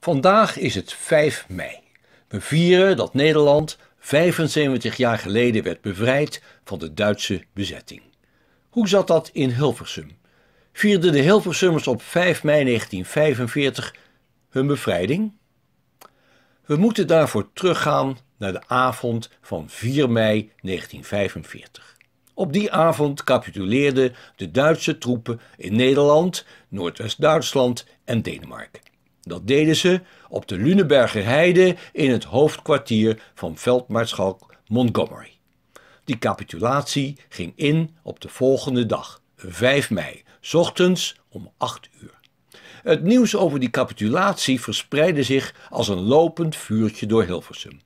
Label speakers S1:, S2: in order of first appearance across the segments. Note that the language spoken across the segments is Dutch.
S1: Vandaag is het 5 mei. We vieren dat Nederland 75 jaar geleden werd bevrijd van de Duitse bezetting. Hoe zat dat in Hilversum? Vierden de Hilversummers op 5 mei 1945 hun bevrijding? We moeten daarvoor teruggaan naar de avond van 4 mei 1945. Op die avond capituleerden de Duitse troepen in Nederland, Noordwest-Duitsland en Denemarken. Dat deden ze op de Luneberger Heide in het hoofdkwartier van veldmaarschalk Montgomery. Die capitulatie ging in op de volgende dag, 5 mei, ochtends om 8 uur. Het nieuws over die capitulatie verspreidde zich als een lopend vuurtje door Hilversum.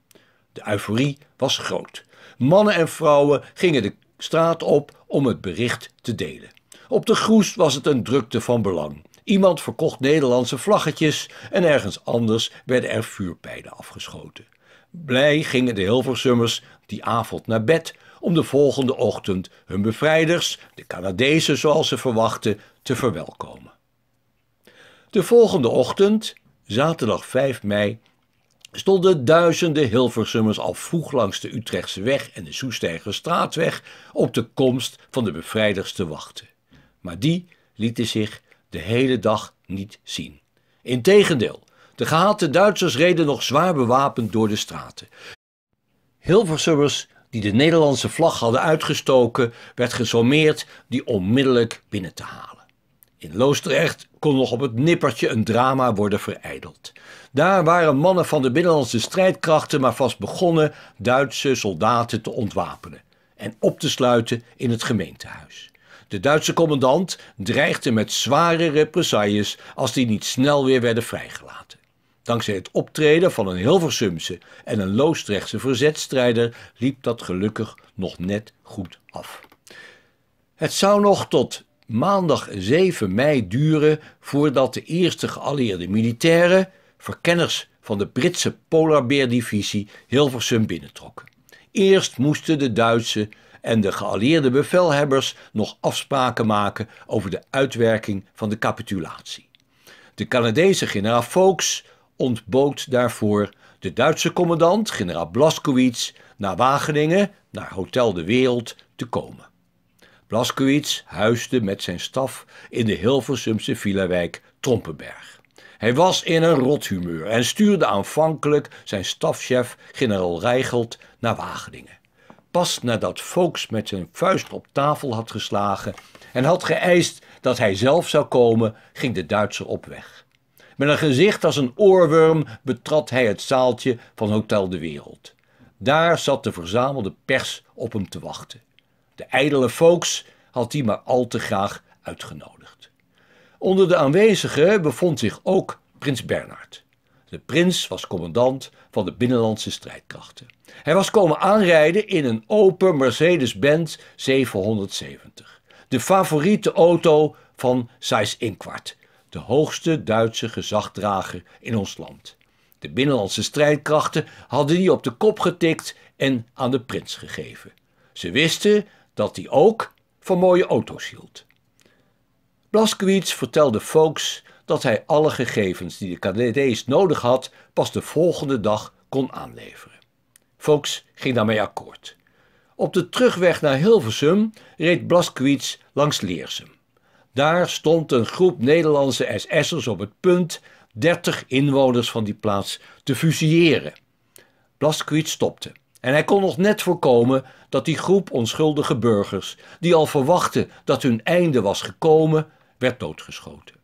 S1: De euforie was groot. Mannen en vrouwen gingen de straat op om het bericht te delen. Op de groest was het een drukte van belang. Iemand verkocht Nederlandse vlaggetjes en ergens anders werden er vuurpijlen afgeschoten. Blij gingen de Hilversummers die avond naar bed om de volgende ochtend hun bevrijders, de Canadezen zoals ze verwachten, te verwelkomen. De volgende ochtend, zaterdag 5 mei, stonden duizenden Hilversummers al vroeg langs de Utrechtse weg en de Soesterger straatweg op de komst van de bevrijders te wachten. Maar die lieten zich de hele dag niet zien. Integendeel, de gehate Duitsers reden nog zwaar bewapend door de straten. Hilversummers die de Nederlandse vlag hadden uitgestoken, werd gesommeerd die onmiddellijk binnen te halen. In Loosdrecht kon nog op het nippertje een drama worden verijdeld. Daar waren mannen van de binnenlandse strijdkrachten maar vast begonnen Duitse soldaten te ontwapenen en op te sluiten in het gemeentehuis. De Duitse commandant dreigde met zware represailles als die niet snel weer werden vrijgelaten. Dankzij het optreden van een Hilversumse en een Loostrechtse verzetstrijder liep dat gelukkig nog net goed af. Het zou nog tot maandag 7 mei duren voordat de eerste geallieerde militairen, verkenners van de Britse Polarbeerdivisie, Hilversum binnentrokken. Eerst moesten de Duitse en de geallieerde bevelhebbers nog afspraken maken over de uitwerking van de capitulatie. De Canadese generaal Fox ontbood daarvoor de Duitse commandant, generaal Blaskowitz, naar Wageningen, naar Hotel de Wereld, te komen. Blaskowitz huisde met zijn staf in de Hilversumse villawijk Trompenberg. Hij was in een rot humeur en stuurde aanvankelijk zijn stafchef, generaal Reichelt, naar Wageningen pas nadat Fuchs met zijn vuist op tafel had geslagen en had geëist dat hij zelf zou komen, ging de Duitser op weg. Met een gezicht als een oorworm betrad hij het zaaltje van Hotel de Wereld. Daar zat de verzamelde pers op hem te wachten. De ijdele volks had hij maar al te graag uitgenodigd. Onder de aanwezigen bevond zich ook prins Bernard. De prins was commandant van de binnenlandse strijdkrachten. Hij was komen aanrijden in een open Mercedes-Benz 770. De favoriete auto van Seyss Inkwart, de hoogste Duitse gezagdrager in ons land. De binnenlandse strijdkrachten hadden die op de kop getikt en aan de prins gegeven. Ze wisten dat hij ook van mooie auto's hield. Blaskowitz vertelde Folks dat hij alle gegevens die de Canadees nodig had pas de volgende dag kon aanleveren. Fox ging daarmee akkoord. Op de terugweg naar Hilversum reed Blaskwits langs Leersum. Daar stond een groep Nederlandse SS'ers op het punt 30 inwoners van die plaats te fusilleren. Blaskwits stopte en hij kon nog net voorkomen dat die groep onschuldige burgers, die al verwachten dat hun einde was gekomen, werd doodgeschoten.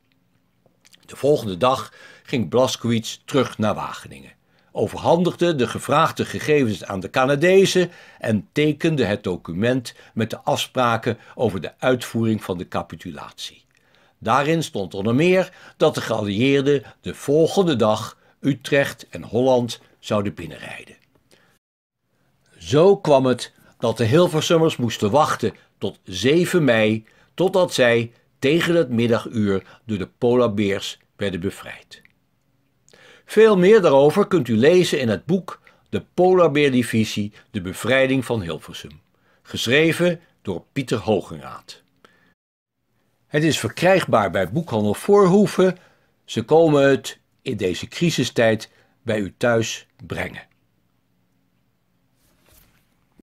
S1: De volgende dag ging Blaskowitz terug naar Wageningen, overhandigde de gevraagde gegevens aan de Canadezen en tekende het document met de afspraken over de uitvoering van de capitulatie. Daarin stond onder meer dat de geallieerden de volgende dag Utrecht en Holland zouden binnenrijden. Zo kwam het dat de Hilversummers moesten wachten tot 7 mei totdat zij tegen het middaguur door de polarbeers werden bevrijd. Veel meer daarover kunt u lezen in het boek De Polarbeerdivisie, de bevrijding van Hilversum, geschreven door Pieter Hogenraad. Het is verkrijgbaar bij boekhandel Voorhoeven. Ze komen het in deze crisistijd bij u thuis brengen.